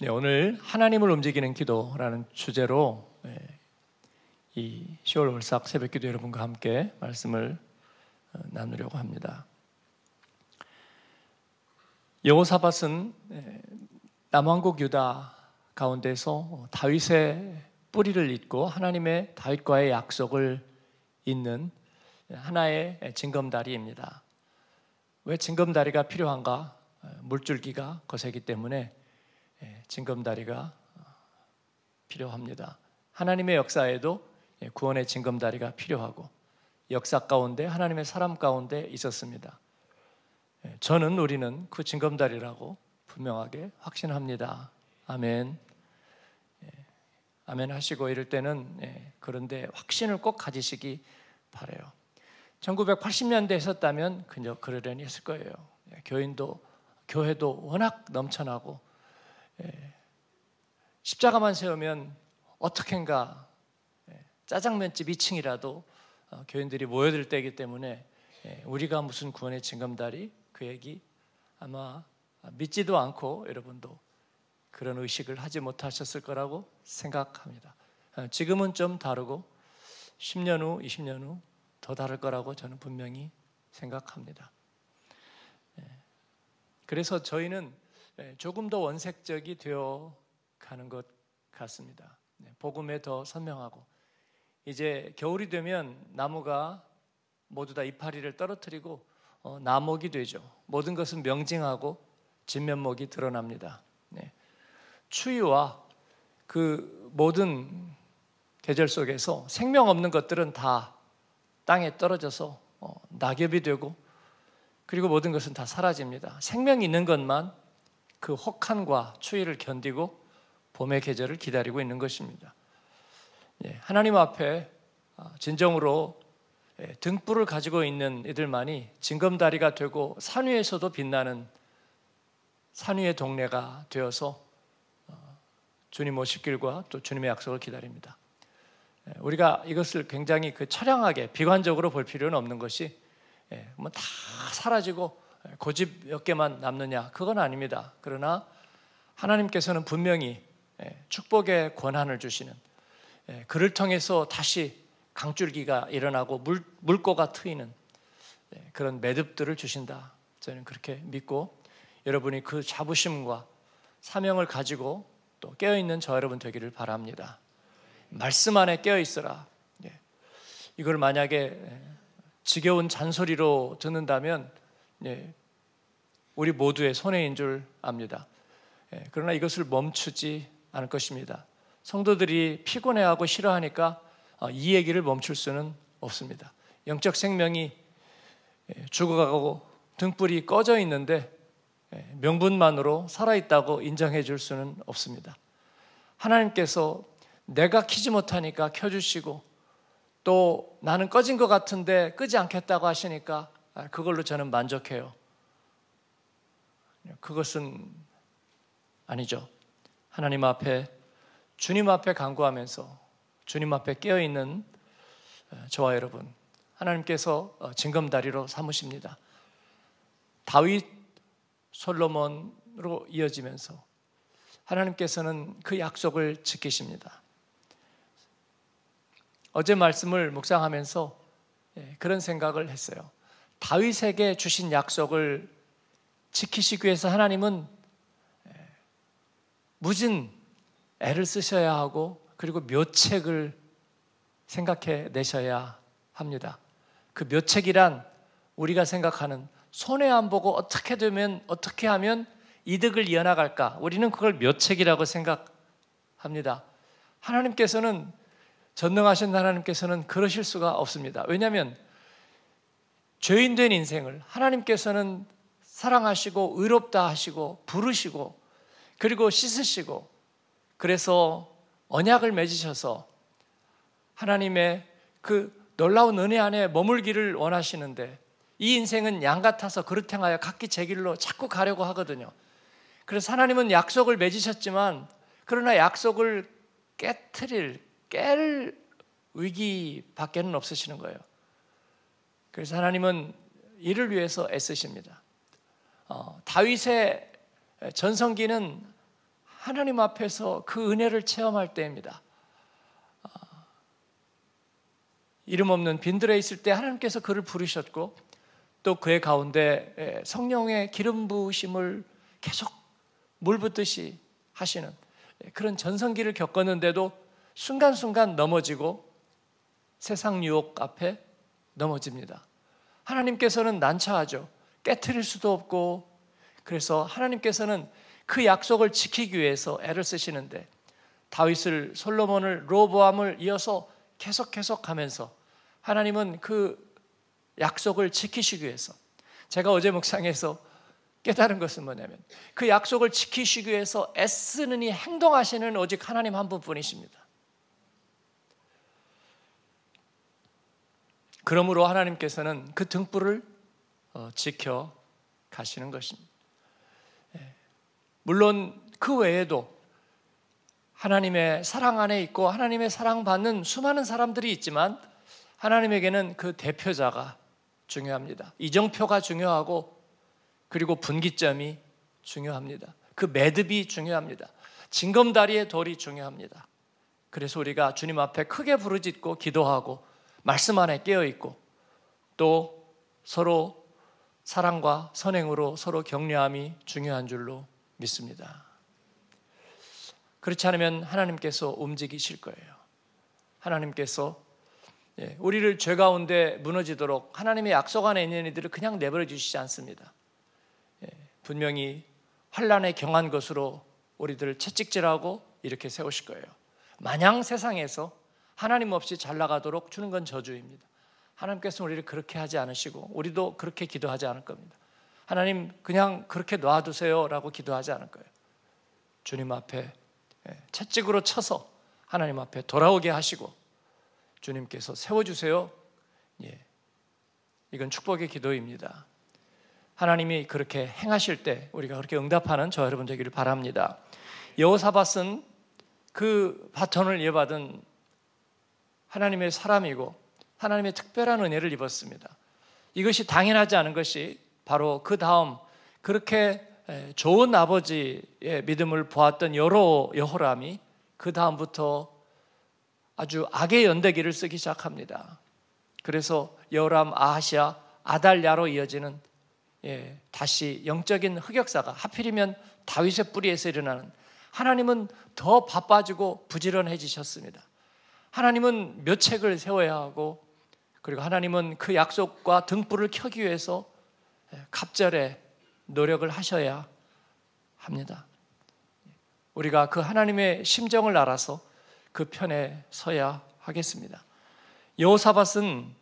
네, 오늘 하나님을 움직이는 기도라는 주제로 네, 이 10월 월삭 새벽기도 여러분과 함께 말씀을 어, 나누려고 합니다. 여호사밧은 네, 남왕국 유다 가운데서 다윗의 뿌리를 잇고 하나님의 다윗과의 약속을 잇는 네, 하나의 징검다리입니다. 왜 징검다리가 필요한가? 어, 물줄기가 거세기 때문에 예, 징검다리가 필요합니다. 하나님의 역사에도 예, 구원의 징검다리가 필요하고 역사 가운데 하나님의 사람 가운데 있었습니다. 예, 저는 우리는 그 징검다리라고 분명하게 확신합니다. 아멘. 아멘 하시고 이럴 때는 그런데 확신을 꼭 가지시기 바래요. 1980년대 했었다면 그저 그러려니 했을 거예요. 교인도 교회도 워낙 넘쳐나고 예. 십자가만 세우면 어떻게인가 예. 짜장면집 2층이라도 어, 교인들이 모여들 때이기 때문에 예, 우리가 무슨 구원의 징검다리 그 얘기 아마 믿지도 않고 여러분도 그런 의식을 하지 못하셨을 거라고 생각합니다. 어, 지금은 좀 다르고 10년 후, 20년 후 더 다를 거라고 저는 분명히 생각합니다. 그래서 저희는 예, 조금 더 원색적이 되어 가는 것 같습니다. 네, 복음에 더 선명하고 이제 겨울이 되면 나무가 모두 다 이파리를 떨어뜨리고 어, 나목이 되죠. 모든 것은 명징하고 진면목이 드러납니다. 네. 추위와 그 모든 계절 속에서 생명 없는 것들은 다 땅에 떨어져서 어, 낙엽이 되고 그리고 모든 것은 다 사라집니다. 생명 있는 것만 그 혹한과 추위를 견디고 봄의 계절을 기다리고 있는 것입니다. 예, 하나님 앞에 아, 진정으로 예, 등불을 가지고 있는 이들만이 징검다리가 되고 산 위에서도 빛나는 산 위의 동네가 되어서 어, 주님 오실 길과 또 주님의 약속을 기다립니다. 예, 우리가 이것을 굉장히 그 처량하게 비관적으로 볼 필요는 없는 것이 뭐 다 사라지고 고집 네, 그 몇 개만 남느냐 그건 아닙니다. 그러나 하나님께서는 분명히 예, 축복의 권한을 주시는 예, 그를 통해서 다시 강줄기가 일어나고 물, 물고가 트이는 예, 그런 매듭들을 주신다. 저는 그렇게 믿고 여러분이 그 자부심과 사명을 가지고 또 깨어있는 저 여러분 되기를 바랍니다. 말씀 안에 깨어있어라. 이걸 만약에 지겨운 잔소리로 듣는다면 우리 모두의 손해인 줄 압니다. 예, 그러나 이것을 멈추지 않을 것입니다. 성도들이 피곤해하고 싫어하니까 어, 이 얘기를 멈출 수는 없습니다. 영적 생명이 예, 죽어가고 등불이 꺼져 있는데 예, 명분만으로 살아있다고 인정해 줄 수는 없습니다. 하나님께서 내가 키지 못하니까 켜주시고 또 나는 꺼진 것 같은데 끄지 않겠다고 하시니까 아, 그걸로 저는 만족해요. 그것은 아니죠. 하나님 앞에 주님 앞에 간구하면서 주님 앞에 깨어 있는 어, 저와 여러분 하나님께서 어, 징검다리로 삼으십니다. 다윗 솔로몬으로 이어지면서 하나님께서는 그 약속을 지키십니다. 어제 말씀을 묵상하면서 예, 그런 생각을 했어요. 다윗에게 주신 약속을 지키시기 위해서 하나님은 예, 무진 애를 쓰셔야 하고 그리고 묘책을 생각해 내셔야 합니다. 그 묘책이란 우리가 생각하는 손해 안 보고 어떻게 되면 어떻게 하면 이득을 이어나갈까? 우리는 그걸 묘책이라고 생각합니다. 하나님께서는 전능하신 하나님께서는 그러실 수가 없습니다. 왜냐하면 죄인된 인생을 하나님께서는 사랑하시고 의롭다 하시고 부르시고 그리고 씻으시고 그래서 언약을 맺으셔서 하나님의 그 놀라운 은혜 안에 머물기를 원하시는데 이 인생은 양 같아서 그릇 행하여 각기 제 길로 자꾸 가려고 하거든요. 그래서 하나님은 약속을 맺으셨지만 그러나 약속을 깨트릴 깰 위기밖에는 없으시는 거예요. 그래서 하나님은 이를 위해서 애쓰십니다. 어, 다윗의 전성기는 하나님 앞에서 그 은혜를 체험할 때입니다. 어, 이름 없는 빈들에 있을 때 하나님께서 그를 부르셨고 또 그의 가운데 성령의 기름 부으심을 계속 물 붓듯이 하시는 그런 전성기를 겪었는데도 순간순간 넘어지고 세상 유혹 앞에 넘어집니다. 하나님께서는 난처하죠. 깨뜨릴 수도 없고 그래서 하나님께서는 그 약속을 지키기 위해서 애를 쓰시는데 다윗을 솔로몬을 로보암을 이어서 계속 계속 가면서 하나님은 그 약속을 지키시기 위해서 제가 어제 묵상에서 깨달은 것은 뭐냐면 그 약속을 지키시기 위해서 애쓰는 이 행동하시는 오직 하나님 한 분뿐이십니다. 그러므로 하나님께서는 그 등불을 어, 지켜 가시는 것입니다. 예. 물론 그 외에도 하나님의 사랑 안에 있고 하나님의 사랑받는 수많은 사람들이 있지만 하나님에게는 그 대표자가 중요합니다. 이정표가 중요하고 그리고 분기점이 중요합니다. 그 매듭이 중요합니다. 징검다리의 돌이 중요합니다. 그래서 우리가 주님 앞에 크게 부르짖고 기도하고 말씀 안에 깨어 있고 또 서로 사랑과 선행으로 서로 격려함이 중요한 줄로 믿습니다. 그렇지 않으면 하나님께서 움직이실 거예요. 하나님께서 예, 우리를 죄 가운데 무너지도록 하나님의 약속 안에 있는 이들을 그냥 내버려 주시지 않습니다. 예, 분명히 환란에 경한 것으로 우리들을 채찍질하고 이렇게 세우실 거예요. 마냥 세상에서 하나님 없이 잘 나가도록 주는 건 저주입니다. 하나님께서 우리를 그렇게 하지 않으시고 우리도 그렇게 기도하지 않을 겁니다. 하나님 그냥 그렇게 놔두세요라고 기도하지 않을 거예요. 주님 앞에 예, 채찍으로 쳐서 하나님 앞에 돌아오게 하시고 주님께서 세워주세요. 예, 이건 축복의 기도입니다. 하나님이 그렇게 행하실 때 우리가 그렇게 응답하는 저 여러분 되기를 바랍니다. 여호사밧은 그 바톤을 이어받은 하나님의 사람이고 하나님의 특별한 은혜를 입었습니다. 이것이 당연하지 않은 것이 바로 그 다음 그렇게 좋은 아버지의 믿음을 보았던 여로 여호람이 그 다음부터 아주 악의 연대기를 쓰기 시작합니다. 그래서 여람, 아하시아, 아달랴로 이어지는 예, 다시 영적인 흑역사가 하필이면 다윗의 뿌리에서 일어나는 하나님은 더 바빠지고 부지런해지셨습니다. 하나님은 몇 책을 세워야 하고 그리고 하나님은 그 약속과 등불을 켜기 위해서 예, 갑절에 노력을 하셔야 합니다. 우리가 그 하나님의 심정을 알아서 그 편에 서야 하겠습니다. 여호사밧은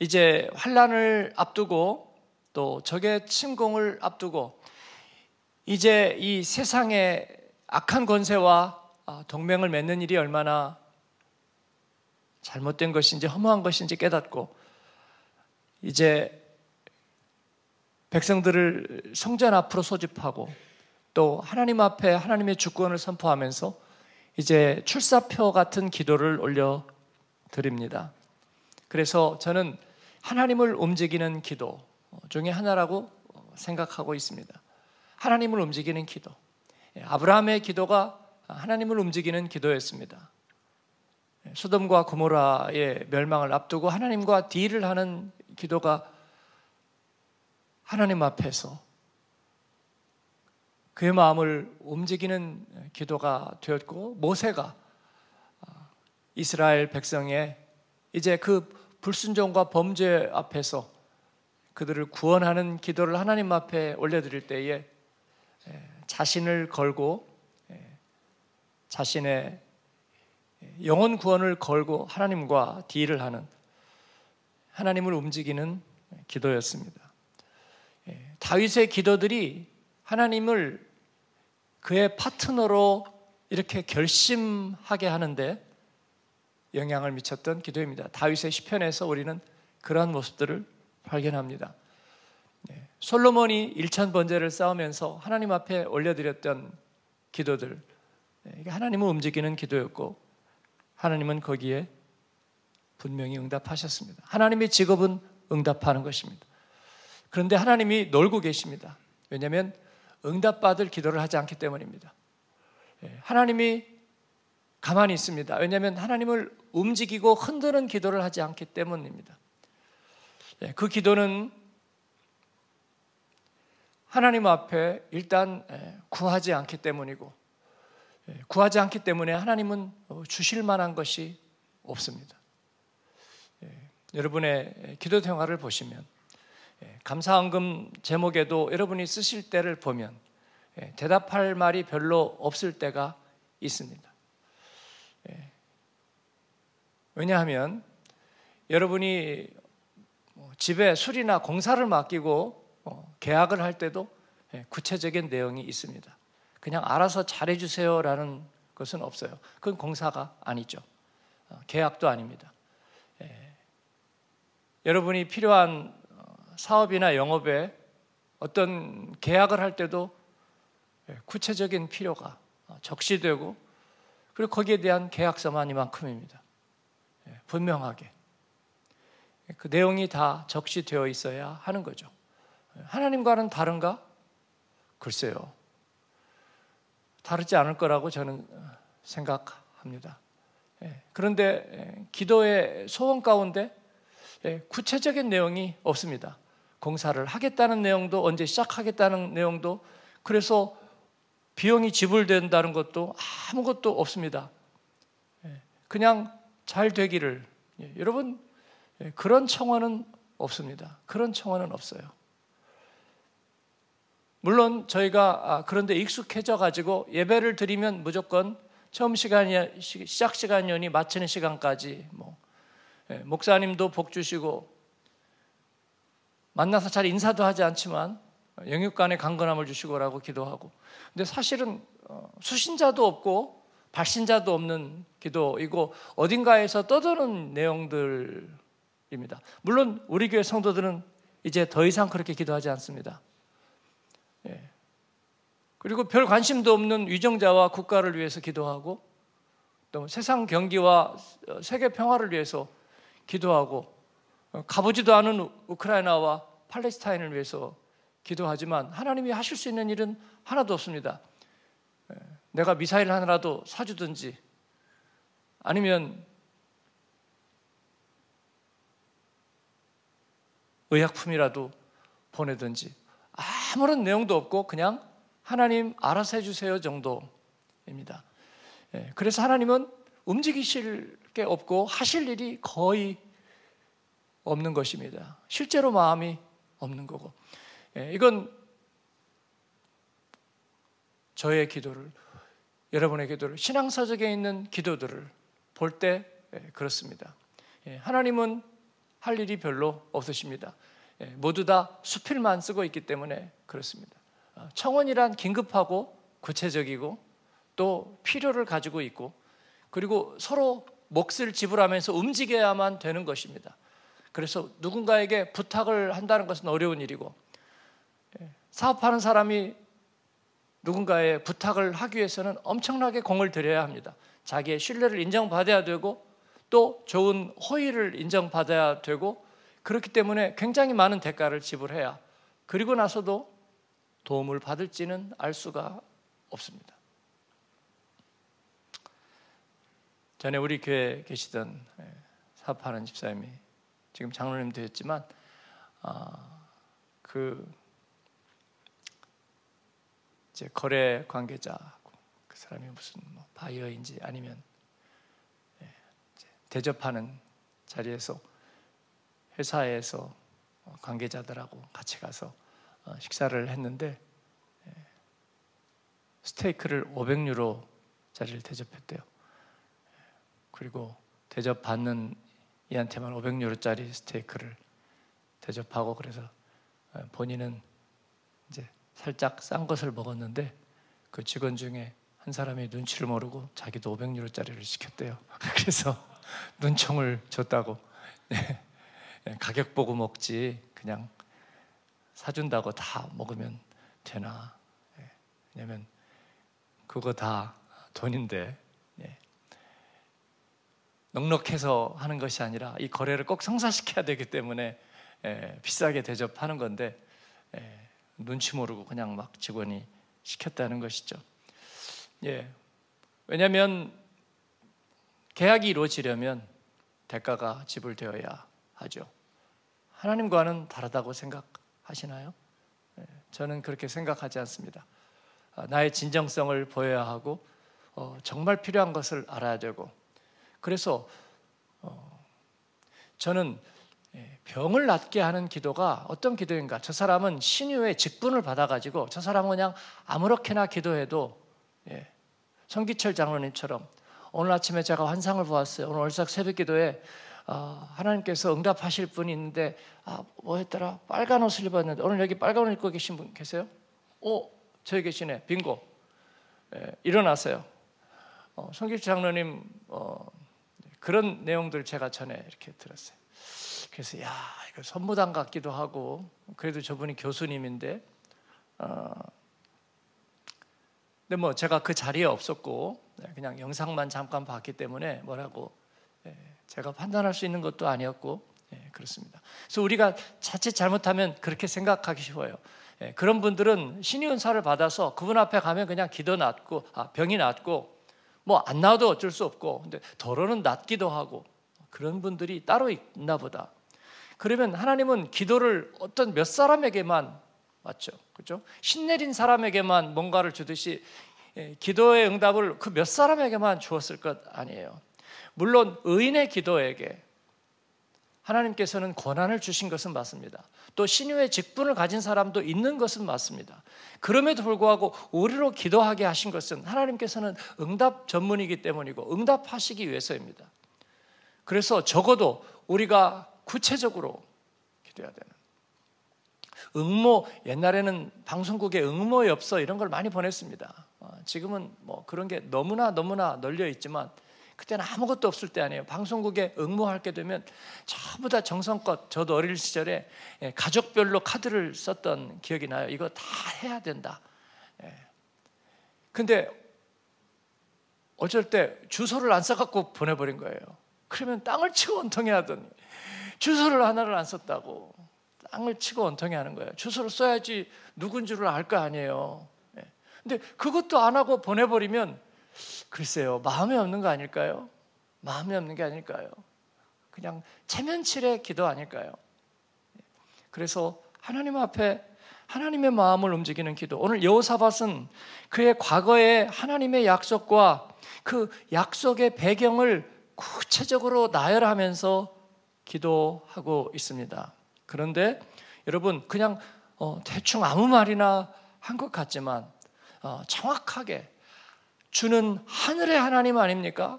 이제 환란을 앞두고 또 적의 침공을 앞두고 이제 이 세상의 악한 권세와 아, 동맹을 맺는 일이 얼마나 잘못된 것인지 허무한 것인지 깨닫고 이제 백성들을 성전 앞으로 소집하고 또 하나님 앞에 하나님의 주권을 선포하면서 이제 출사표 같은 기도를 올려 드립니다. 그래서 저는 하나님을 움직이는 기도 중에 하나라고 생각하고 있습니다. 하나님을 움직이는 기도. 예, 아브라함의 기도가 하나님을 움직이는 기도였습니다. 소돔과 고모라의 멸망을 앞두고 하나님과 딜을 하는 기도가 하나님 앞에서 그의 마음을 움직이는 기도가 되었고 모세가 아, 이스라엘 백성의 이제 그 불순종과 범죄 앞에서 그들을 구원하는 기도를 하나님 앞에 올려드릴 때에 자신을 걸고 자신의 영혼 구원을 걸고 하나님과 딜을 하는 하나님을 움직이는 기도였습니다. 예, 다윗의 기도들이 하나님을 그의 파트너로 이렇게 결심하게 하는데 영향을 미쳤던 기도입니다. 다윗의 시편에서 우리는 그러한 모습들을 발견합니다. 예, 솔로몬이 일천 번제를 쌓으면서 하나님 앞에 올려드렸던 기도들, 예, 하나님을 움직이는 기도였고 하나님은 거기에 분명히 응답하셨습니다. 하나님의 직업은 응답하는 것입니다. 그런데 하나님이 놀고 계십니다. 왜냐하면 응답받을 기도를 하지 않기 때문입니다. 예, 하나님이 가만히 있습니다. 왜냐하면 하나님을 움직이고 흔드는 기도를 하지 않기 때문입니다. 예, 그 기도는 하나님 앞에 일단 예, 구하지 않기 때문이고 예, 구하지 않기 때문에 하나님은 어, 주실 만한 것이 없습니다. 예, 여러분의 기도 생활을 보시면 예, 감사헌금 제목에도 여러분이 쓰실 때를 보면 대답할 말이 별로 없을 때가 있습니다. 왜냐하면 여러분이 뭐 집에 술이나 공사를 맡기고 어, 계약을 할 때도 구체적인 내용이 있습니다. 그냥 알아서 잘해주세요라는 것은 없어요. 그건 공사가 아니죠. 어, 계약도 아닙니다. 예. 여러분이 필요한 어, 사업이나 영업에 어떤 계약을 할 때도 예, 구체적인 필요가 어, 적시되고 그리고 거기에 대한 계약서만 이만큼입니다. 예. 분명하게 예, 그 내용이 다 적시되어 있어야 하는 거죠. 예, 하나님과는 다른가? 글쎄요. 다르지 않을 거라고 저는 생각합니다. 예, 그런데 예, 기도의 소원 가운데 예, 구체적인 내용이 없습니다. 공사를 하겠다는 내용도 언제 시작하겠다는 내용도 그래서 비용이 지불된다는 것도 아무것도 없습니다. 그냥 잘 되기를 여러분 그런 청원은 없습니다. 그런 청원은 없어요. 물론 저희가 아, 그런데 익숙해져 가지고 예배를 드리면 무조건 처음 시간이 시작 시간이니 마치는 시간까지 뭐 예, 목사님도 복 주시고 만나서 잘 인사도 하지 않지만 영육간에 강건함을 주시고라고 기도하고 근데 사실은 어, 수신자도 없고 발신자도 없는 기도이고 어딘가에서 떠드는 내용들입니다. 물론 우리 교회 성도들은 이제 더 이상 그렇게 기도하지 않습니다. 그리고 별 관심도 없는 위정자와 국가를 위해서 기도하고 또 세상 경기와 세계 평화를 위해서 기도하고 어, 가보지도 않은 우크라이나와 팔레스타인을 위해서 기도하지만 하나님이 하실 수 있는 일은 하나도 없습니다. 내가 미사일 하나라도 사주든지 아니면 의약품이라도 보내든지 아무런 내용도 없고 그냥 하나님 알아서 해주세요 정도입니다. 예, 그래서 하나님은 움직이실 게 없고 하실 일이 거의 없는 것입니다. 실제로 마음이 없는 거고. 예, 이건 저의 기도를, 여러분의 기도를, 신앙서적에 있는 기도들을 볼때 예, 그렇습니다. 하나님은 할 일이 별로 없으십니다. 모두 다 수필만 쓰고 있기 때문에 그렇습니다. 청원이란 긴급하고 구체적이고 또 필요를 가지고 있고 그리고 서로 몫을 지불하면서 움직여야만 되는 것입니다. 그래서 누군가에게 부탁을 한다는 것은 어려운 일이고 예, 사업하는 사람이 누군가의 부탁을 하기 위해서는 엄청나게 공을 들여야 합니다. 자기의 신뢰를 인정받아야 되고 또 좋은 호의를 인정받아야 되고 그렇기 때문에 굉장히 많은 대가를 지불해야 그리고 나서도 도움을 받을지는 알 수가 없습니다. 전에 우리 교회 계시던 예, 사파는 집사님이 지금 장로님 되었지만 아, 그 이제 거래 관계자그 사람이 무슨 뭐 바이어인지 아니면 예, 대접하는 자리에서 회사에서 관계자들하고 같이 가서 어, 식사를 했는데 예, 스테이크를 500유로 짜리를 대접했대요. 예, 그리고 대접받는 이한테만 500유로짜리 스테이크를 대접하고 그래서 어, 본인은 이제 살짝 싼 것을 먹었는데 그 직원 중에 한 사람이 눈치를 모르고 자기도 500유로짜리를 시켰대요. 그래서 눈총을 줬다고 네, 예, 가격 보고 먹지 그냥 사준다고 다 먹으면 되나? 예. 왜냐면 그거 다 돈인데 예. 넉넉해서 하는 것이 아니라 이 거래를 꼭 성사시켜야 되기 때문에 예. 비싸게 대접하는 건데 예, 눈치 모르고 그냥 막 직원이 시켰다는 것이죠. 예. 왜냐하면 계약이 이루어지려면 대가가 지불되어야 하죠. 하나님과는 다르다고 생각. 하시나요? 예, 저는 그렇게 생각하지 않습니다. 아, 나의 진정성을 보여야 하고 어, 정말 필요한 것을 알아야 되고 그래서 어, 저는 예, 병을 낫게 하는 기도가 어떤 기도인가? 저 사람은 신유의 직분을 받아가지고 저 사람은 그냥 아무렇게나 기도해도 예, 성기철 장로님처럼 오늘 아침에 제가 환상을 보았어요. 오늘 월삭 새벽 기도에 아, 하나님께서 응답하실 분이 있는데 아 뭐였더라 빨간 옷을 입었는데 오늘 여기 빨간 옷 입고 계신 분 계세요? 오 어, 저기 계시네 빙고 예, 일어나세요 어, 성길 장로님 어, 그런 내용들 제가 전에 이렇게 들었어요 그래서 야 이거 선무당 같기도 하고 그래도 저분이 교수님인데 어, 근데 뭐 제가 그 자리에 없었고 그냥 영상만 잠깐 봤기 때문에 뭐라고 제가 판단할 수 있는 것도 아니었고 예, 그렇습니다. 그래서 우리가 자칫 잘못하면 그렇게 생각하기 쉬워요. 예, 그런 분들은 신의 은사를 받아서 그분 앞에 가면 그냥 기도 낫고 아, 병이 낫고 뭐 안나도 어쩔 수 없고 근데 더러는 낫기도 하고 그런 분들이 따로 있나 보다. 그러면 하나님은 기도를 어떤 몇 사람에게만 맞죠, 그렇죠? 신내린 사람에게만 뭔가를 주듯이 예, 기도의 응답을 그 몇 사람에게만 주었을 것 아니에요. 물론 의인의 기도에게 하나님께서는 권한을 주신 것은 맞습니다. 또 신유의 직분을 가진 사람도 있는 것은 맞습니다. 그럼에도 불구하고 우리로 기도하게 하신 것은 하나님께서는 응답 전문이기 때문이고 응답하시기 위해서입니다. 그래서 적어도 우리가 구체적으로 기도해야 되는 응모 옛날에는 방송국에 응모 엽서 이런 걸 많이 보냈습니다. 어, 지금은 뭐 그런 게 너무나 너무나 널려 있지만 그때는 아무것도 없을 때 아니에요. 방송국에 응모하게 되면 전부 다 정성껏 저도 어릴 시절에 예, 가족별로 카드를 썼던 기억이 나요. 이거 다 해야 된다. 예. 근데 어쩔 때 주소를 안 써갖고 보내버린 거예요. 그러면 땅을 치고 원통해 하더니 주소를 하나를 안 썼다고 땅을 치고 원통해 하는 거예요. 주소를 써야지 누군 줄을 알 거 아니에요. 예. 근데 그것도 안 하고 보내버리면 글쎄요, 마음에 없는 거 아닐까요? 마음에 없는 게 아닐까요? 그냥 체면칠의 기도 아닐까요? 그래서 하나님 앞에 하나님의 마음을 움직이는 기도. 오늘 여호사밧은 그의 과거의 하나님의 약속과 그 약속의 배경을 구체적으로 나열하면서 기도하고 있습니다. 그런데 여러분 그냥 어, 대충 아무 말이나 한 것 같지만 어, 정확하게 주는 하늘의 하나님 아닙니까?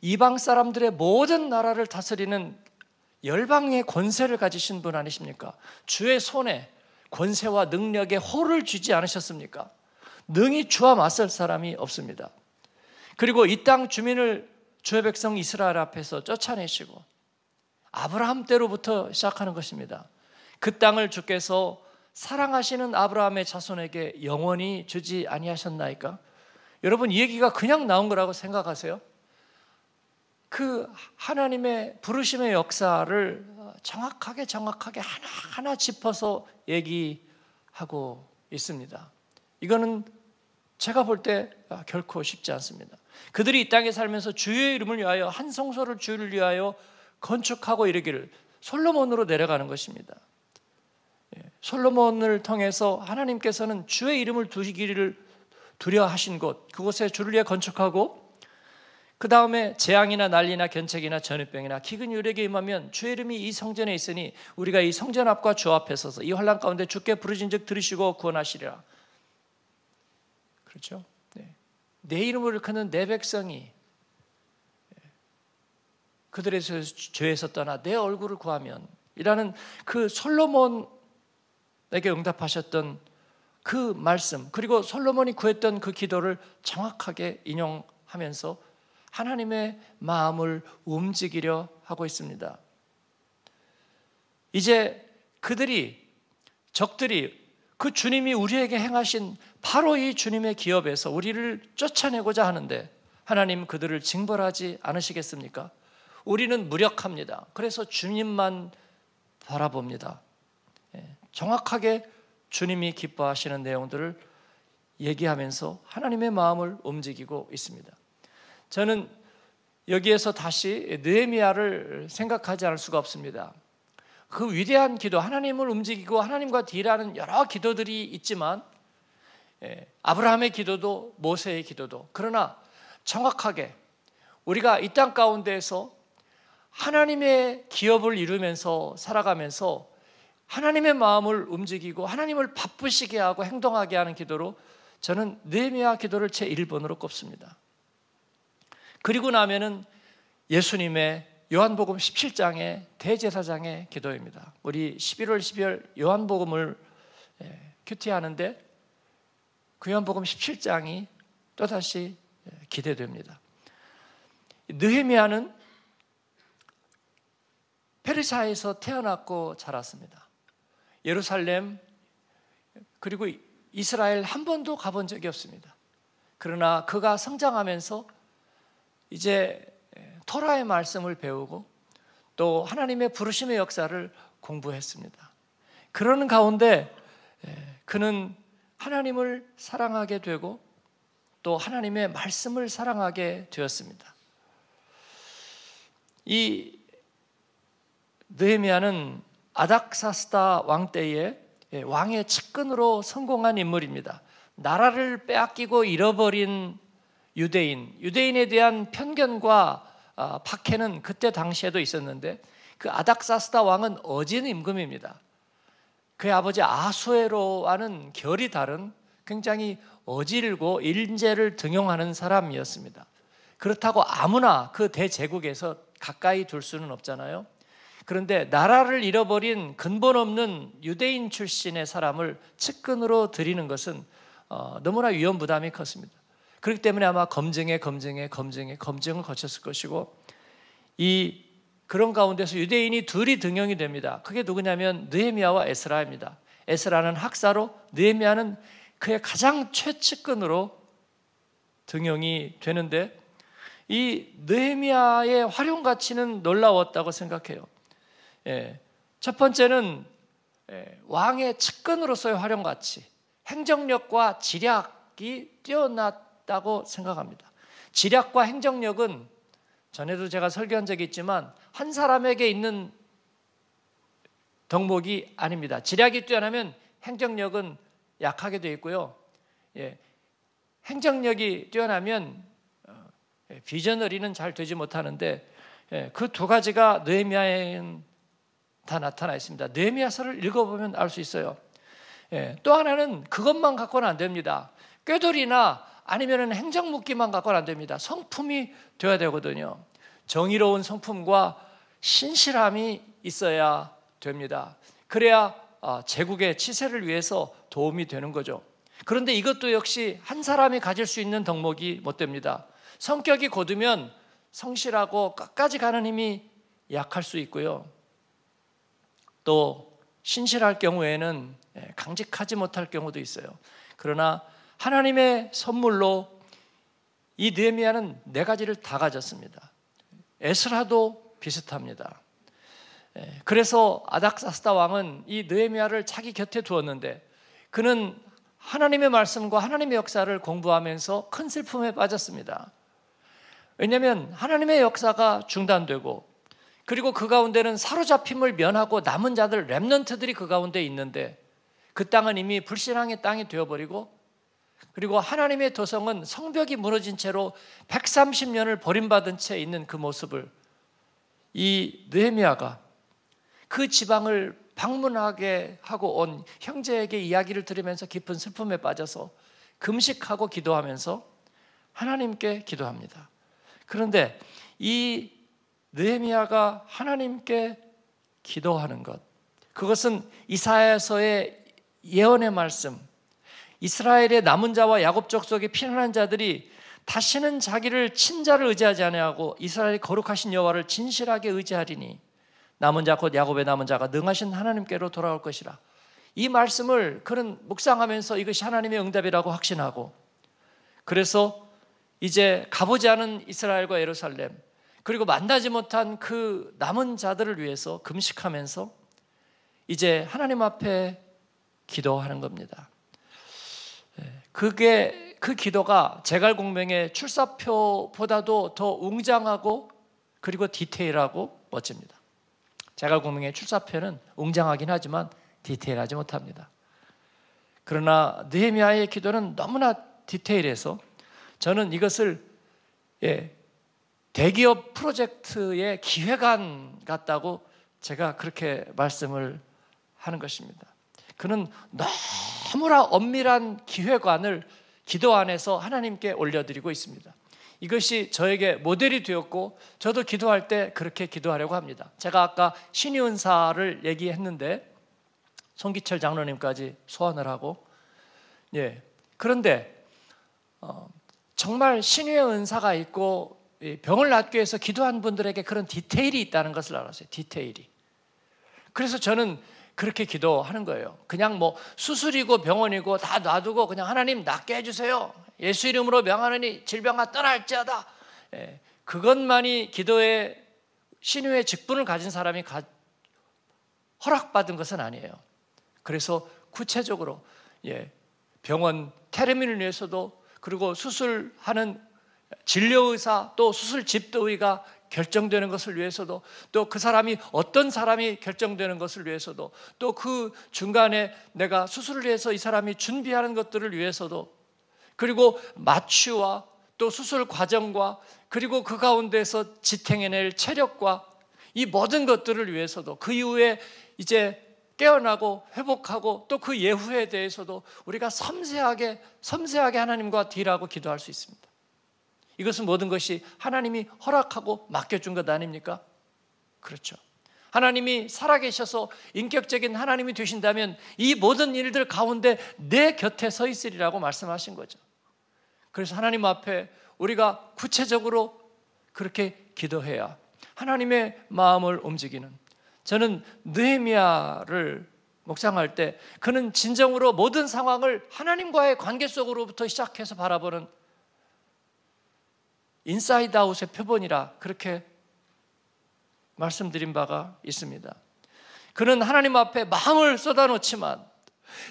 이방 사람들의 모든 나라를 다스리는 열방의 권세를 가지신 분 아니십니까? 주의 손에 권세와 능력에 호를 주지 않으셨습니까? 능히 주와 맞설 사람이 없습니다. 그리고 이 땅 주민을 주의 백성 이스라엘 앞에서 쫓아내시고 아브라함 때로부터 시작하는 것입니다. 그 땅을 주께서 사랑하시는 아브라함의 자손에게 영원히 주지 아니하셨나이까? 여러분 이 얘기가 그냥 나온 거라고 생각하세요? 그 하나님의 부르심의 역사를 정확하게 정확하게 하나하나 짚어서 얘기하고 있습니다. 이거는 제가 볼때 아, 결코 쉽지 않습니다. 그들이 이 땅에 살면서 주의 이름을 위하여 한 성소를 주를 위하여 건축하고 이르기를 솔로몬으로 내려가는 것입니다. 예, 솔로몬을 통해서 하나님께서는 주의 이름을 두시기를 두려하신 워곳 그곳에 주를 위해 건축하고 그 다음에 재앙이나 난리나 견책이나 전염병이나 기근유력에 임하면 주의 이름이 이 성전에 있으니 우리가 이 성전 앞과 주 앞에 서서 이 환란 가운데 주께 부르신은즉 들으시고 구원하시리라. 그렇죠? 네. 내 이름을 일컫는 내 백성이 그들의 죄에서 떠나 내 얼굴을 구하면 이라는 그 솔로몬에게 응답하셨던 그 말씀 그리고 솔로몬이 구했던 그 기도를 정확하게 인용하면서 하나님의 마음을 움직이려 하고 있습니다. 이제 그들이 적들이 그 주님이 우리에게 행하신 바로 이 주님의 기업에서 우리를 쫓아내고자 하는데 하나님 그들을 징벌하지 않으시겠습니까? 우리는 무력합니다. 그래서 주님만 바라봅니다. 예, 정확하게 주님이 기뻐하시는 내용들을 얘기하면서 하나님의 마음을 움직이고 있습니다. 저는 여기에서 다시 느헤미야를 생각하지 않을 수가 없습니다. 그 위대한 기도, 하나님을 움직이고 하나님과 딜하는 여러 기도들이 있지만 예, 아브라함의 기도도 모세의 기도도 그러나 정확하게 우리가 이 땅 가운데에서 하나님의 기업을 이루면서 살아가면서 하나님의 마음을 움직이고 하나님을 바쁘시게 하고 행동하게 하는 기도로 저는 느헤미야 기도를 제 1번으로 꼽습니다. 그리고 나면은 예수님의 요한복음 17장의 대제사장의 기도입니다. 우리 11월 12월 요한복음을 예, 큐티하는데 그 요한복음 17장이 또다시 예, 기대됩니다. 느헤미야는 페르시에서 태어났고 자랐습니다. 예루살렘 그리고 이스라엘 한 번도 가본 적이 없습니다. 그러나 그가 성장하면서 이제 토라의 말씀을 배우고 또 하나님의 부르심의 역사를 공부했습니다. 그러는 가운데 예, 그는 하나님을 사랑하게 되고 또 하나님의 말씀을 사랑하게 되었습니다. 이 느헤미야는 아닥사스다 왕 때에 예, 왕의 측근으로 성공한 인물입니다. 나라를 빼앗기고 잃어버린 유대인, 유대인에 대한 편견과 아, 박해는 그때 당시에도 있었는데 그 아닥사스다 왕은 어진 임금입니다. 그의 아버지 아수에로와는 결이 다른 굉장히 어질고 인재를 등용하는 사람이었습니다. 그렇다고 아무나 그 대제국에서 가까이 둘 수는 없잖아요. 그런데 나라를 잃어버린 근본 없는 유대인 출신의 사람을 측근으로 들이는 것은 어, 너무나 위험 부담이 컸습니다. 그렇기 때문에 아마 검증에 검증에 검증에 검증을 거쳤을 것이고 이 그런 가운데서 유대인이 둘이 등용이 됩니다. 그게 누구냐면 느헤미야와 에스라입니다. 에스라는 학사로 느헤미야는 그의 가장 최측근으로 등용이 되는데 이 느헤미야의 활용 가치는 놀라웠다고 생각해요. 예. 첫 번째는 예, 왕의 측근으로서의 활용 가치, 행정력과 지략이 뛰어났다고 생각합니다. 지략과 행정력은 전에도 제가 설교한 적이 있지만 한 사람에게 있는 덕목이 아닙니다. 지략이 뛰어나면 행정력은 약하게 되어 있고요. 예, 행정력이 뛰어나면 어, 예, 비전어리는 잘 되지 못하는데 예, 그두 가지가 느헤미야인 다 나타나 있습니다. 느헤미야서를 읽어보면 알 수 있어요. 예, 또 하나는 그것만 갖고는 안 됩니다. 꾀돌이나 아니면은 행정 묶기만 갖고는 안 됩니다. 성품이 되어야 되거든요. 정의로운 성품과 신실함이 있어야 됩니다. 그래야 아, 제국의 치세를 위해서 도움이 되는 거죠. 그런데 이것도 역시 한 사람이 가질 수 있는 덕목이 못 됩니다. 성격이 고두면 성실하고 끝까지 가는 힘이 약할 수 있고요. 또 신실할 경우에는 예, 강직하지 못할 경우도 있어요. 그러나 하나님의 선물로 이 느헤미야는 네 가지를 다 가졌습니다. 에스라도 비슷합니다. 예, 그래서 아닥사스다 왕은 이 느헤미야를 자기 곁에 두었는데 그는 하나님의 말씀과 하나님의 역사를 공부하면서 큰 슬픔에 빠졌습니다. 왜냐하면 하나님의 역사가 중단되고 그리고 그 가운데는 사로잡힘을 면하고 남은 자들 렘넌트들이 그 가운데 있는데 그 땅은 이미 불신앙의 땅이 되어버리고 그리고 하나님의 도성은 성벽이 무너진 채로 130년을 버림받은 채 있는 그 모습을 이느헤미아가그 지방을 방문하게 하고 온 형제에게 이야기를 들으면서 깊은 슬픔에 빠져서 금식하고 기도하면서 하나님께 기도합니다. 그런데 이 느헤미야가 하나님께 기도하는 것. 그것은 이사야서의 예언의 말씀. 이스라엘의 남은 자와 야곱 족속의 피난한 자들이 다시는 자기를 친자를 의지하지 아니하고 이스라엘의 거룩하신 여호와를 진실하게 의지하리니 남은 자 곧 야곱의 남은 자가 능하신 하나님께로 돌아올 것이라. 이 말씀을 그는 묵상하면서 이것이 하나님의 응답이라고 확신하고 그래서 이제 가보지 않은 이스라엘과 예루살렘 그리고 만나지 못한 그 남은 자들을 위해서 금식하면서 이제 하나님 앞에 기도하는 겁니다. 예, 그게 그 기도가 제갈공명의 출사표보다도 더 웅장하고 그리고 디테일하고 멋집니다. 제갈공명의 출사표는 웅장하긴 하지만 디테일하지 못합니다. 그러나 느헤미야의 기도는 너무나 디테일해서 저는 이것을 예, 대기업 프로젝트의 기획안 같다고 제가 그렇게 말씀을 하는 것입니다. 그는 너무나 엄밀한 기획안을 기도 안에서 하나님께 올려드리고 있습니다. 이것이 저에게 모델이 되었고 저도 기도할 때 그렇게 기도하려고 합니다. 제가 아까 신의 은사를 얘기했는데 송기철 장로님까지 소환을 하고 예 그런데 어, 정말 신의 은사가 있고 병을 낫기 위해서 기도한 분들에게 그런 디테일이 있다는 것을 알았어요. 디테일이. 그래서 저는 그렇게 기도하는 거예요. 그냥 뭐 수술이고 병원이고 다 놔두고 그냥 하나님 낫게 해주세요. 예수 이름으로 명하느니 질병아 떠날지어다. 예, 그것만이 기도의 신유의 직분을 가진 사람이 가, 허락받은 것은 아니에요. 그래서 구체적으로 예, 병원 테르민을 위해서도 그리고 수술하는 진료 의사 또 수술 집도의가 결정되는 것을 위해서도 또 그 사람이 어떤 사람이 결정되는 것을 위해서도 또 그 중간에 내가 수술을 위 해서 이 사람이 준비하는 것들을 위해서도 그리고 마취와 또 수술 과정과 그리고 그 가운데서 지탱해낼 체력과 이 모든 것들을 위해서도 그 이후에 이제 깨어나고 회복하고 또 그 예후에 대해서도 우리가 섬세하게 섬세하게 하나님과 딜하고 기도할 수 있습니다. 이것은 모든 것이 하나님이 허락하고 맡겨준 것 아닙니까? 그렇죠. 하나님이 살아계셔서 인격적인 하나님이 되신다면 이 모든 일들 가운데 내 곁에 서 있으리라고 말씀하신 거죠. 그래서 하나님 앞에 우리가 구체적으로 그렇게 기도해야 하나님의 마음을 움직이는 저는 느헤미야를 목상할 때 그는 진정으로 모든 상황을 하나님과의 관계 속으로부터 시작해서 바라보는 인사이드 아웃의 표본이라 그렇게 말씀드린 바가 있습니다. 그는 하나님 앞에 마음을 쏟아놓지만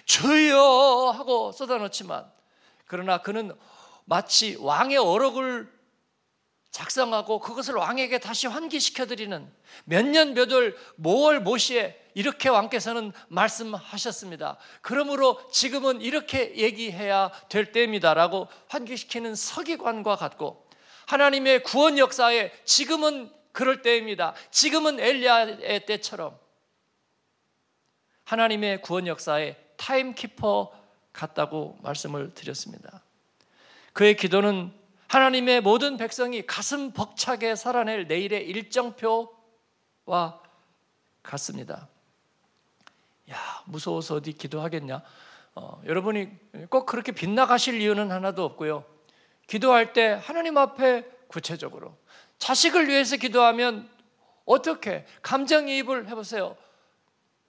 주여 하고 쏟아놓지만 그러나 그는 마치 왕의 어록을 작성하고 그것을 왕에게 다시 환기시켜드리는 몇 년 몇 월 모월 모시에 이렇게 왕께서는 말씀하셨습니다. 그러므로 지금은 이렇게 얘기해야 될 때입니다라고 환기시키는 서기관과 같고 하나님의 구원 역사에 지금은 그럴 때입니다. 지금은 엘리야의 때처럼 하나님의 구원 역사에 타임키퍼 같다고 말씀을 드렸습니다. 그의 기도는 하나님의 모든 백성이 가슴 벅차게 살아낼 내일의 일정표와 같습니다. 야, 무서워서 어디 기도하겠냐? 어, 여러분이 꼭 그렇게 빗나가실 이유는 하나도 없고요. 기도할 때 하나님 앞에 구체적으로 자식을 위해서 기도하면 어떻게 감정이입을 해보세요.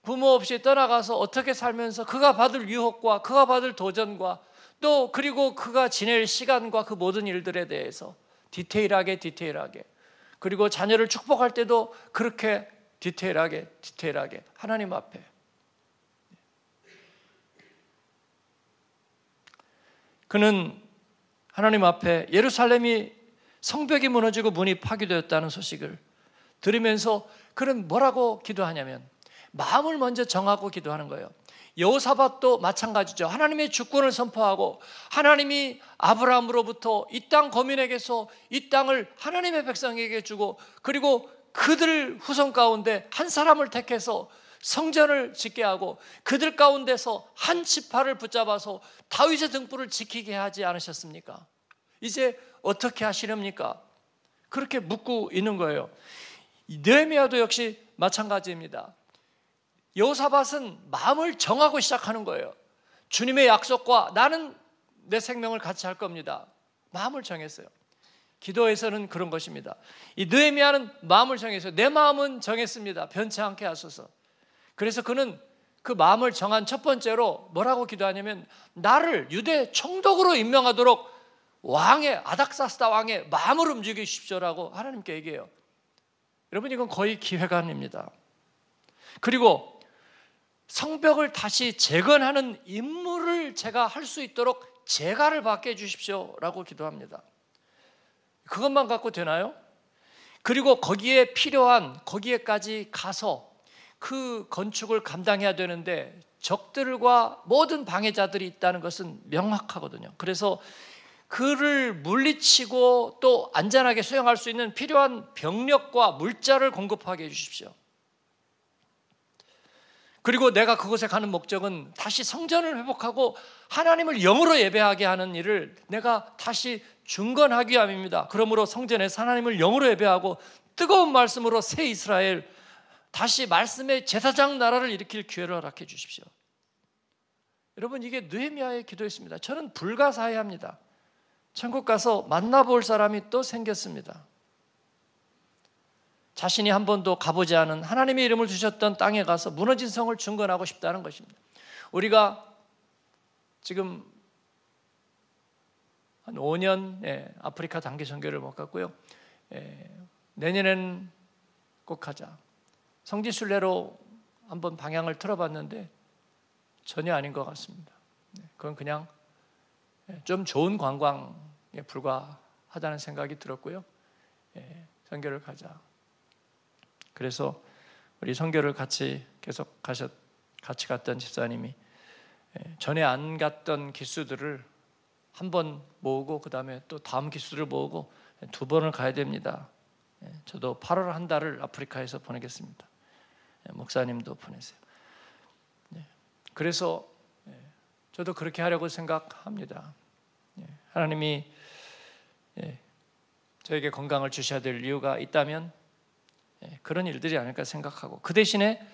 부모 없이 떠나가서 어떻게 살면서 그가 받을 유혹과 그가 받을 도전과 또 그리고 그가 지낼 시간과 그 모든 일들에 대해서 디테일하게 디테일하게 그리고 자녀를 축복할 때도 그렇게 디테일하게 디테일하게 하나님 앞에 그는 하나님 앞에 예루살렘이 성벽이 무너지고 문이 파괴되었다는 소식을 들으면서 그는 뭐라고 기도하냐면 마음을 먼저 정하고 기도하는 거예요. 여호사밧도 마찬가지죠. 하나님의 주권을 선포하고 하나님이 아브라함으로부터 이 땅 거민에게서 이 땅을 하나님의 백성에게 주고 그리고 그들 후손 가운데 한 사람을 택해서 성전을 짓게 하고 그들 가운데서 한 지파를 붙잡아서 다윗의 등불을 지키게 하지 않으셨습니까? 이제 어떻게 하시렵니까? 그렇게 묻고 있는 거예요. 느헤미야도 역시 마찬가지입니다. 여호사밧은 마음을 정하고 시작하는 거예요. 주님의 약속과 나는 내 생명을 같이 할 겁니다. 마음을 정했어요. 기도에서는 그런 것입니다. 이 느헤미야는 마음을 정했어요. 내 마음은 정했습니다. 변치 않게 하소서. 그래서 그는 그 마음을 정한 첫 번째로 뭐라고 기도하냐면 나를 유대 총독으로 임명하도록 왕의 아닥사스다 왕의 마음을 움직이십시오라고 하나님께 얘기해요. 여러분 이건 거의 기회관입니다. 그리고 성벽을 다시 재건하는 임무를 제가 할 수 있도록 제가를 받게 해주십시오라고 기도합니다. 그것만 갖고 되나요? 그리고 거기에 필요한 거기에까지 가서 그 건축을 감당해야 되는데 적들과 모든 방해자들이 있다는 것은 명확하거든요. 그래서 그를 물리치고 또 안전하게 수용할 수 있는 필요한 병력과 물자를 공급하게 해주십시오. 그리고 내가 그곳에 가는 목적은 다시 성전을 회복하고 하나님을 영으로 예배하게 하는 일을 내가 다시 중건하기 위함입니다. 그러므로 성전에 하나님을 영으로 예배하고 뜨거운 말씀으로 새 이스라엘 다시 말씀의 제사장 나라를 일으킬 기회를 허락해 주십시오. 여러분 이게 느헤미야의 기도였습니다. 저는 불가사의합니다. 천국 가서 만나볼 사람이 또 생겼습니다. 자신이 한 번도 가보지 않은 하나님의 이름을 주셨던 땅에 가서 무너진 성을 증건하고 싶다는 것입니다. 우리가 지금 한 5년 예, 아프리카 단기 선교를 못 갔고요. 예, 내년엔 꼭 가자. 성지순례로 한번 방향을 틀어봤는데 전혀 아닌 것 같습니다. 네, 그건 그냥 예, 좀 좋은 관광에 불과하다는 생각이 들었고요. 예, 선교를 가자. 그래서 우리 선교를 같이 계속 가셨, 같이 갔던 집사님이 예, 전에 안 갔던 기수들을 한번 모으고 그 다음에 또 다음 기수를 모으고 두 번을 가야 됩니다. 저도 8월 한 달을 아프리카에서 보내겠습니다. 네, 목사님도 보내세요. 네. 그래서 네, 저도 그렇게 하려고 생각합니다. 하나님이 저에게 건강을 주셔야 될 이유가 있다면 그런 일들이 아닐까 생각하고 그 대신에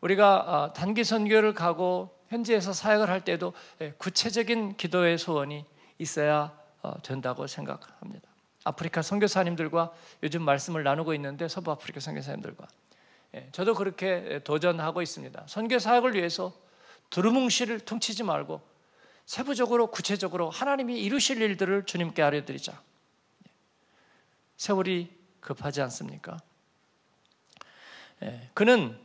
우리가 아, 단기 선교를 가고 현지에서 사역을 할 때도 구체적인 기도의 소원이 있어야 어, 된다고 생각합니다. 아프리카 선교사님들과 요즘 말씀을 나누고 있는데 서부 아프리카 선교사님들과 예, 저도 그렇게 도전하고 있습니다. 선교 사역을 위해서 두루뭉실을 퉁치지 말고 세부적으로 구체적으로 하나님이 이루실 일들을 주님께 알려드리자. 세월이 급하지 않습니까? 예, 그는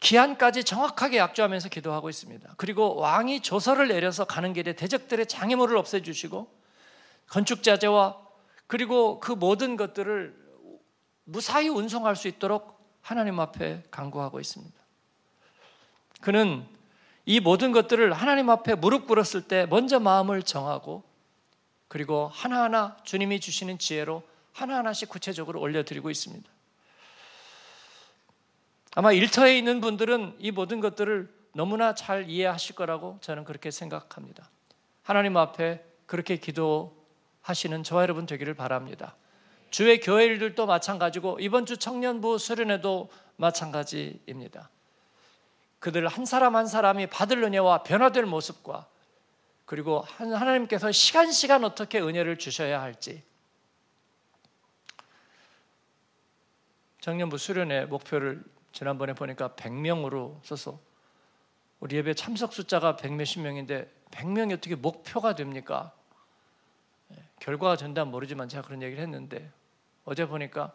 기한까지 정확하게 약조하면서 기도하고 있습니다. 그리고 왕이 조서를 내려서 가는 길에 대적들의 장애물을 없애주시고 건축 자재와 그리고 그 모든 것들을 무사히 운송할 수 있도록 하나님 앞에 간구하고 있습니다. 그는 이 모든 것들을 하나님 앞에 무릎 꿇었을 때 먼저 마음을 정하고 그리고 하나하나 주님이 주시는 지혜로 하나하나씩 구체적으로 올려드리고 있습니다. 아마 일터에 있는 분들은 이 모든 것들을 너무나 잘 이해하실 거라고 저는 그렇게 생각합니다. 하나님 앞에 그렇게 기도하시는 저와 여러분 되기를 바랍니다. 주의 교회일들도 마찬가지고 이번 주 청년부 수련회도 마찬가지입니다. 그들 한 사람 한 사람이 받을 은혜와 변화될 모습과 그리고 하나님께서 시간 시간 어떻게 은혜를 주셔야 할지 청년부 수련회 목표를 지난번에 보니까 100명으로 써서 우리 예배 참석 숫자가 100 몇십 명인데 100명이 어떻게 목표가 됩니까? 예, 결과가 된다면 모르지만 제가 그런 얘기를 했는데 어제 보니까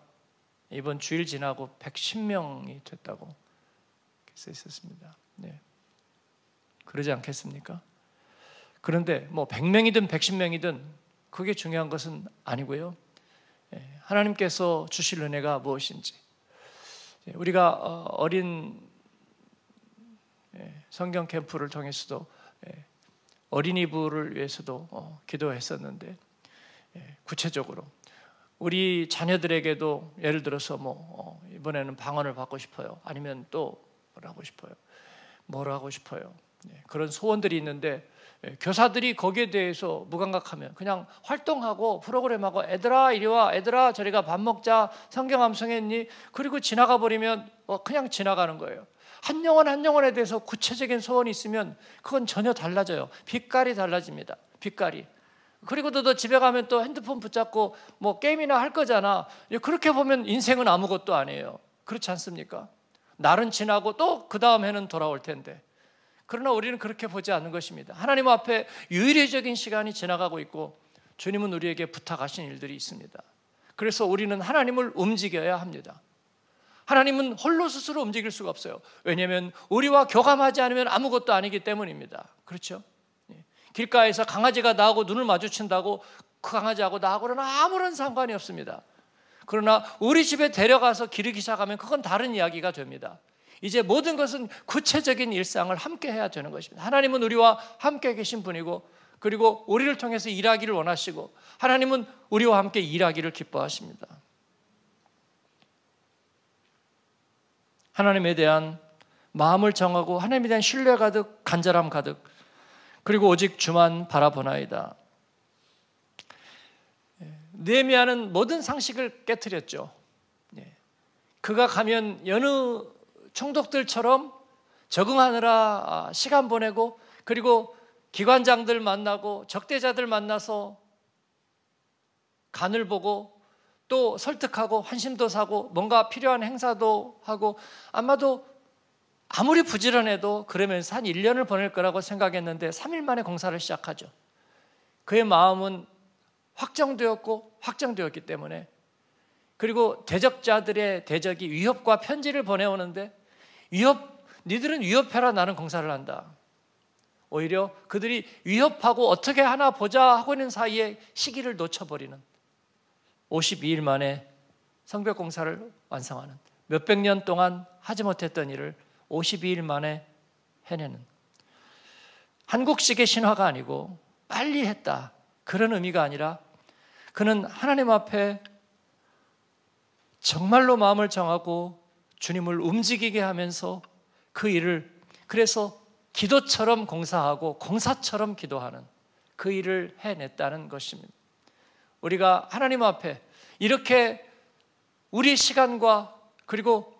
이번 주일 지나고 110명이 됐다고 써 있었습니다. 네. 그러지 않겠습니까? 그런데 뭐 100명이든 110명이든 그게 중요한 것은 아니고요. 예, 하나님께서 주실 은혜가 무엇인지 예, 우리가 어, 어린 예, 성경 캠프를 통해서도 어린이부를 위해서도 어, 기도했었는데 구체적으로 우리 자녀들에게도 예를 들어서 뭐 어, 이번에는 방언을 받고 싶어요. 아니면 또 뭐라고 싶어요. 뭘 하고 싶어요. 네, 그런 소원들이 있는데 예, 교사들이 거기에 대해서 무감각하면 그냥 활동하고 프로그램하고 애들아 이리 와 애들아 저리가 밥 먹자 성경 암송했니 그리고 지나가 버리면 어, 그냥 지나가는 거예요. 한 영혼 한 영혼에 대해서 구체적인 소원이 있으면 그건 전혀 달라져요. 빛깔이 달라집니다. 빛깔이. 그리고 너도 집에 가면 또 핸드폰 붙잡고 뭐 게임이나 할 거잖아. 예, 그렇게 보면 인생은 아무것도 아니에요. 그렇지 않습니까? 날은 지나고 또 그 다음 해는 돌아올 텐데. 그러나 우리는 그렇게 보지 않는 것입니다. 하나님 앞에 유일의적인 시간이 지나가고 있고 주님은 우리에게 부탁하신 일들이 있습니다. 그래서 우리는 하나님을 움직여야 합니다. 하나님은 홀로 스스로 움직일 수가 없어요. 왜냐하면 우리와 교감하지 않으면 아무것도 아니기 때문입니다. 그렇죠? 길가에서 강아지가 나하고 눈을 마주친다고 그 강아지하고 나하고는 아무런 상관이 없습니다. 그러나 우리 집에 데려가서 기르기 시작하면 그건 다른 이야기가 됩니다. 이제 모든 것은 구체적인 일상을 함께 해야 되는 것입니다. 하나님은 우리와 함께 계신 분이고 그리고 우리를 통해서 일하기를 원하시고 하나님은 우리와 함께 일하기를 기뻐하십니다. 하나님에 대한 마음을 정하고 하나님에 대한 신뢰 가득 간절함 가득 그리고 오직 주만 바라보나이다. 느미야는 모든 상식을 깨뜨렸죠. 예. 그가 가면 여느 총독들처럼 적응하느라 아, 시간 보내고 그리고 기관장들 만나고 적대자들 만나서 간을 보고 또 설득하고 환심도 사고 뭔가 필요한 행사도 하고 아마도 아무리 부지런해도 그러면서 한 1년을 보낼 거라고 생각했는데 3일 만에 공사를 시작하죠. 그의 마음은 확정되었고 확정되었기 때문에 그리고 대적자들의 대적이 위협과 편지를 보내오는데 위협 니들은 위협해라 나는 공사를 한다. 오히려 그들이 위협하고 어떻게 하나 보자 하고 있는 사이에 시기를 놓쳐버리는 52일 만에 성벽 공사를 완성하는 몇백 년 동안 하지 못했던 일을 52일 만에 해내는 한국식의 신화가 아니고 빨리 했다 그런 의미가 아니라 그는 하나님 앞에 정말로 마음을 정하고 주님을 움직이게 하면서 그 일을 그래서 기도처럼 공사하고 공사처럼 기도하는 그 일을 해냈다는 것입니다. 우리가 하나님 앞에 이렇게 우리 시간과 그리고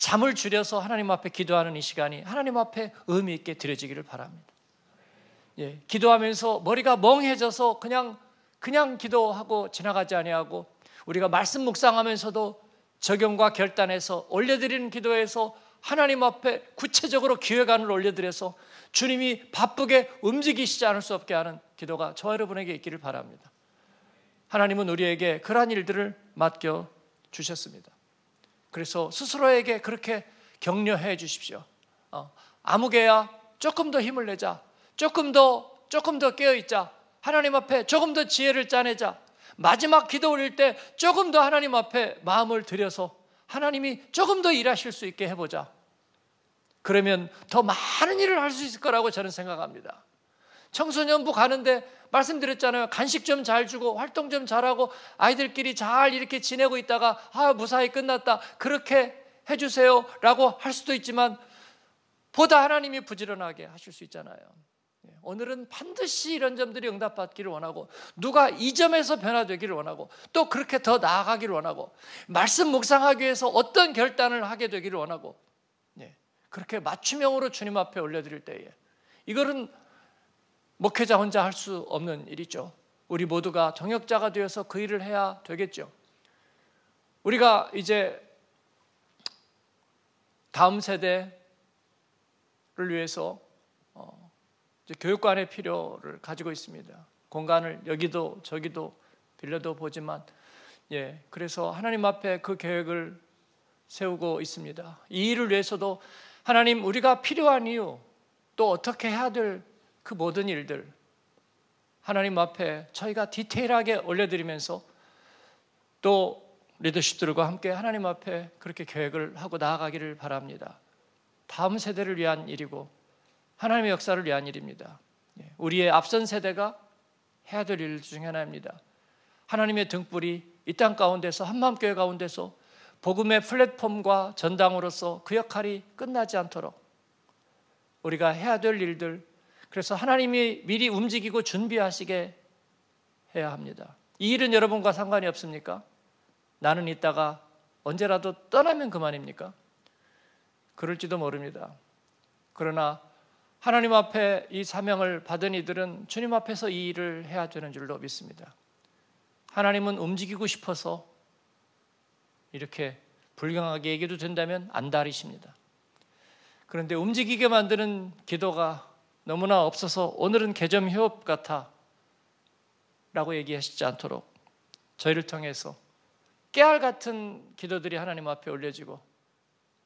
잠을 줄여서 하나님 앞에 기도하는 이 시간이 하나님 앞에 의미 있게 드려지기를 바랍니다. 예, 기도하면서 머리가 멍해져서 그냥 그냥 기도하고 지나가지 아니하고 우리가 말씀 묵상하면서도 적용과 결단해서 올려드리는 기도에서 하나님 앞에 구체적으로 기획안을 올려드려서 주님이 바쁘게 움직이시지 않을 수 없게 하는 기도가 저 여러분에게 있기를 바랍니다. 하나님은 우리에게 그러한 일들을 맡겨 주셨습니다. 그래서 스스로에게 그렇게 격려해 주십시오. 어, 아무개야 조금 더 힘을 내자. 조금 더 조금 더 깨어 있자. 하나님 앞에 조금 더 지혜를 짜내자. 마지막 기도 올릴 때 조금 더 하나님 앞에 마음을 들여서 하나님이 조금 더 일하실 수 있게 해보자. 그러면 더 많은 일을 할 수 있을 거라고 저는 생각합니다. 청소년부 가는데 말씀드렸잖아요. 간식 좀 잘 주고 활동 좀 잘하고 아이들끼리 잘 이렇게 지내고 있다가 아 무사히 끝났다 그렇게 해주세요라고 할 수도 있지만 보다 하나님이 부지런하게 하실 수 있잖아요. 예, 오늘은 반드시 이런 점들이 응답받기를 원하고 누가 이 점에서 변화되기를 원하고 또 그렇게 더 나아가기를 원하고 말씀 묵상하기 위해서 어떤 결단을 하게 되기를 원하고 예, 그렇게 맞춤형으로 주님 앞에 올려드릴 때에 이거는 목회자 혼자 할 수 없는 일이죠. 우리 모두가 동역자가 되어서 그 일을 해야 되겠죠. 우리가 이제 다음 세대를 위해서 어, 교육관의 필요를 가지고 있습니다. 공간을 여기도 저기도 빌려도 보지만 예, 그래서 하나님 앞에 그 계획을 세우고 있습니다. 이 일을 위해서도 하나님 우리가 필요한 이유 또 어떻게 해야 될그 모든 일들 하나님 앞에 저희가 디테일하게 올려드리면서 또 리더십들과 함께 하나님 앞에 그렇게 계획을 하고 나아가기를 바랍니다. 다음 세대를 위한 일이고 하나님의 역사를 위한 일입니다. 예, 우리의 앞선 세대가 해야 될 일 중에 하나입니다. 하나님의 등불이 이 땅 가운데서 한마음교회 가운데서 복음의 플랫폼과 전당으로서 그 역할이 끝나지 않도록 우리가 해야 될 일들 그래서 하나님이 미리 움직이고 준비하시게 해야 합니다. 이 일은 여러분과 상관이 없습니까? 나는 있다가 언제라도 떠나면 그만입니까? 그럴지도 모릅니다. 그러나 하나님 앞에 이 사명을 받은 이들은 주님 앞에서 이 일을 해야 되는 줄로 믿습니다. 하나님은 움직이고 싶어서 이렇게 불경하게 얘기도 된다면 안달이십니다. 그런데 움직이게 만드는 기도가 너무나 없어서 오늘은 개점 휴업 같아 라고 얘기하시지 않도록 저희를 통해서 깨알 같은 기도들이 하나님 앞에 올려지고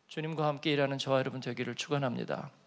주님과 함께 일하는 저와 여러분 되기를 축원합니다.